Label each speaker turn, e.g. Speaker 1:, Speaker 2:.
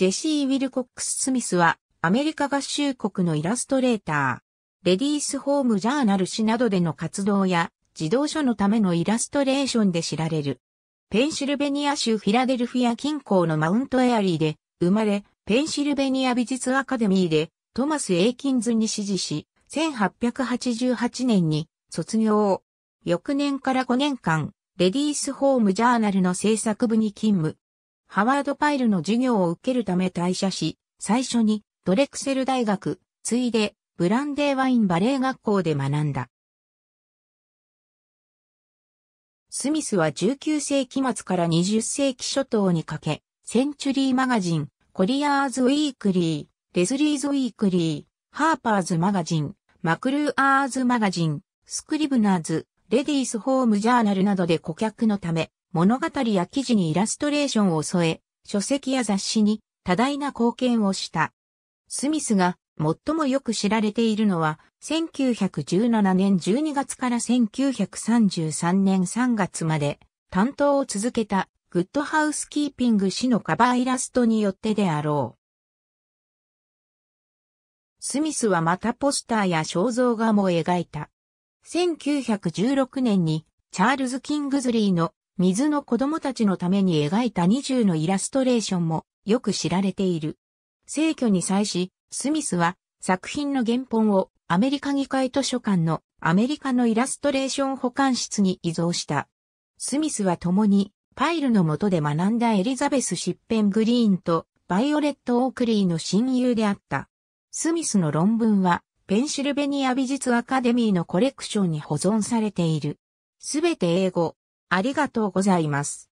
Speaker 1: ジェシー・ウィルコックス・スミスは、アメリカ合衆国のイラストレーター、レディー
Speaker 2: ス・ホーム・ジャーナル誌などでの活動や、児童書のためのイラストレーションで知られる。ペンシルベニア州フィラデルフィア近郊のマウントエアリーで生まれ、ペンシルベニア美術アカデミーでトマス・エイキンズに支持し、1888年に卒業。翌年から5年間、レディースホームジャーナルの制作部に勤務。ハワード・パイルの授業を受けるため退社し、最初にドレクセル大学、ついでブランデーワインバレー学校で学んだ。スミスは19世紀末から20世紀初頭にかけ、センチュリーマガジン、コリアーズ・ウィークリー、レズリーズ・ウィークリー、ハーパーズ・マガジン、マクルーアーズ・マガジン、スクリブナーズ、レディース・ホーム・ジャーナルなどで顧客のため、物語や記事にイラストレーションを添え、書籍や雑誌に多大な貢献をした。スミスが最もよく知られているのは、1917年12月から1933年3月まで担当を続けたグッドハウスキーピング氏のカバーイラストによってであろう。スミスはまたポスターや肖像画も描いた。1916年にチャールズ・キングズリーの水の子供たちのために描いた20のイラストレーションもよく知られている。聖居に際し、スミスは作品の原本をアメリカ議会図書館のアメリカのイラストレーション保管室に移蔵した。スミスは共にパイルの下で学んだエリザベス・シッペングリーンとバイオレット・オークリーの親友であった。スミスの論文はペンシルベニア美術
Speaker 1: アカデミーのコレクションに保存されている。すべて英語、ありがとうございます。